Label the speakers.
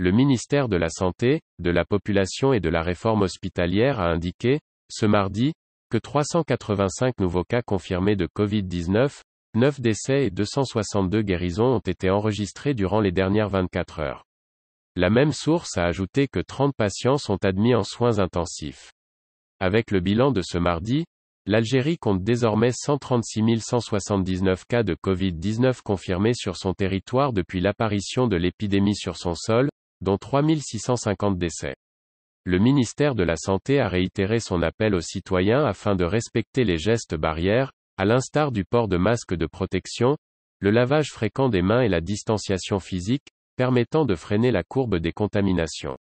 Speaker 1: le ministère de la Santé, de la Population et de la Réforme hospitalière a indiqué, ce mardi, que 385 nouveaux cas confirmés de Covid-19, 9 décès et 262 guérisons ont été enregistrés durant les dernières 24 heures. La même source a ajouté que 30 patients sont admis en soins intensifs. Avec le bilan de ce mardi, l'Algérie compte désormais 136 179 cas de Covid-19 confirmés sur son territoire depuis l'apparition de l'épidémie sur son sol, dont 3650 décès. Le ministère de la Santé a réitéré son appel aux citoyens afin de respecter les gestes barrières, à l'instar du port de masques de protection, le lavage fréquent des mains et la distanciation physique, permettant de freiner la courbe
Speaker 2: des contaminations.